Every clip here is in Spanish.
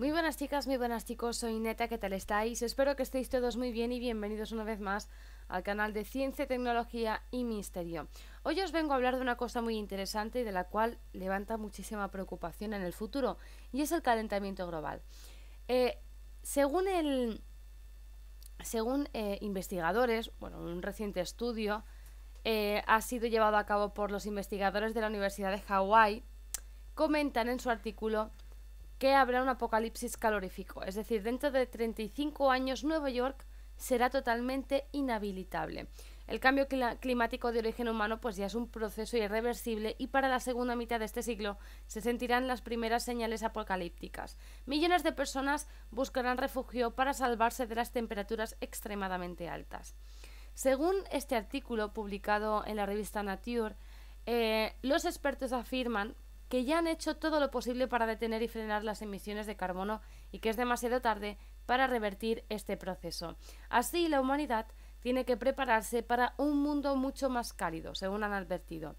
Muy buenas chicas, muy buenas chicos, soy Neta, ¿qué tal estáis? Espero que estéis todos muy bien y bienvenidos una vez más al canal de Ciencia, Tecnología y Misterio. Hoy os vengo a hablar de una cosa muy interesante y de la cual levanta muchísima preocupación en el futuro, y es el calentamiento global. Eh, según según eh, investigadores, bueno, un reciente estudio eh, ha sido llevado a cabo por los investigadores de la Universidad de Hawái, comentan en su artículo que habrá un apocalipsis calorífico, es decir, dentro de 35 años Nueva York será totalmente inhabilitable. El cambio climático de origen humano pues ya es un proceso irreversible y para la segunda mitad de este siglo se sentirán las primeras señales apocalípticas. Millones de personas buscarán refugio para salvarse de las temperaturas extremadamente altas. Según este artículo publicado en la revista Nature, eh, los expertos afirman que ya han hecho todo lo posible para detener y frenar las emisiones de carbono y que es demasiado tarde para revertir este proceso. Así, la humanidad tiene que prepararse para un mundo mucho más cálido, según han advertido.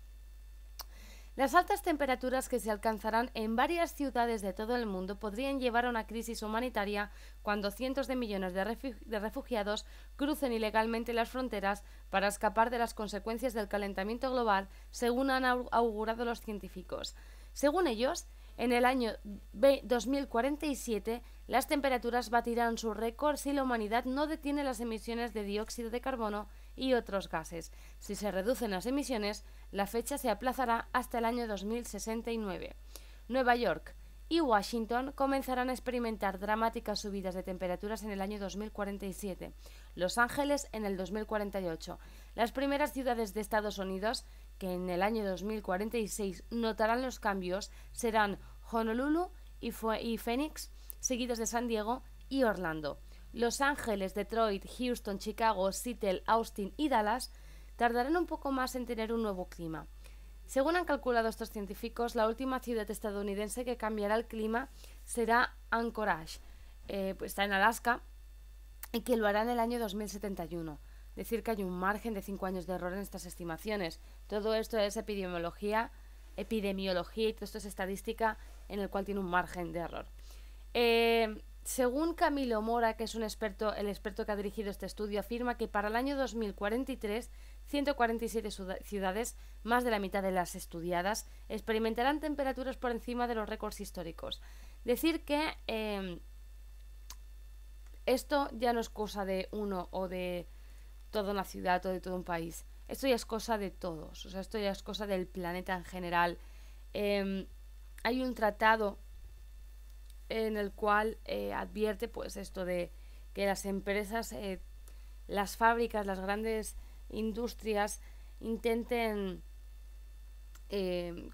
Las altas temperaturas que se alcanzarán en varias ciudades de todo el mundo podrían llevar a una crisis humanitaria cuando cientos de millones de refugiados crucen ilegalmente las fronteras para escapar de las consecuencias del calentamiento global, según han augurado los científicos. Según ellos, en el año 2047 las temperaturas batirán su récord si la humanidad no detiene las emisiones de dióxido de carbono y otros gases. Si se reducen las emisiones, la fecha se aplazará hasta el año 2069. Nueva York y Washington comenzarán a experimentar dramáticas subidas de temperaturas en el año 2047, Los Ángeles en el 2048. Las primeras ciudades de Estados Unidos que en el año 2046 notarán los cambios serán Honolulu y, Phoenix, seguidos de San Diego y Orlando. Los Ángeles, Detroit, Houston, Chicago, Seattle, Austin y Dallas tardarán un poco más en tener un nuevo clima. Según han calculado estos científicos, la última ciudad estadounidense que cambiará el clima será Anchorage, eh, pues está en Alaska, y que lo hará en el año 2071 decir que hay un margen de 5 años de error en estas estimaciones. Todo esto es epidemiología, epidemiología y todo esto es estadística en el cual tiene un margen de error. Eh, según Camilo Mora, que es un experto, el experto que ha dirigido este estudio, afirma que para el año 2043, 147 ciudades, más de la mitad de las estudiadas, experimentarán temperaturas por encima de los récords históricos. Decir que eh, esto ya no es cosa de uno o de toda una ciudad o de todo un país. Esto ya es cosa de todos, o sea, esto ya es cosa del planeta en general. Em, hay un tratado en el cual eh, advierte pues esto de que las empresas, eh, las fábricas, las grandes industrias intenten em,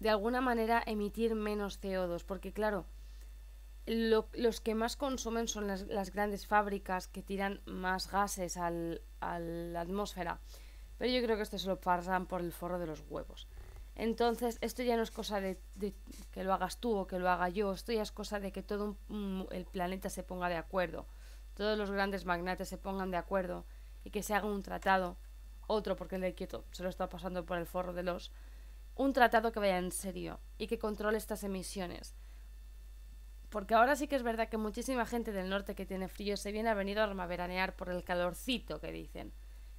de alguna manera emitir menos CO2, porque claro, los que más consumen son las, grandes fábricas que tiran más gases al, a la atmósfera. Pero yo creo que esto se lo pasan por el forro de los huevos. Entonces, esto ya no es cosa de, que lo hagas tú o que lo haga yo. Esto ya es cosa de que todo el planeta se ponga de acuerdo. Todos los grandes magnates se pongan de acuerdo y que se haga un tratado. Otro, porque el de Quieto se lo está pasando por el forro de los. Un tratado que vaya en serio y que controle estas emisiones porque ahora sí que es verdad que muchísima gente del norte que tiene frío se viene a venir a armaveranear por el calorcito que dicen.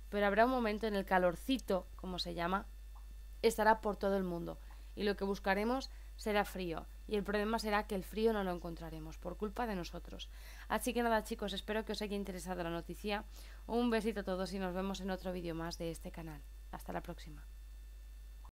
Pero habrá un momento en el calorcito, como se llama, estará por todo el mundo. Y lo que buscaremos será frío. Y el problema será que el frío no lo encontraremos por culpa de nosotros. Así que nada chicos, espero que os haya interesado la noticia. Un besito a todos y nos vemos en otro vídeo más de este canal. Hasta la próxima.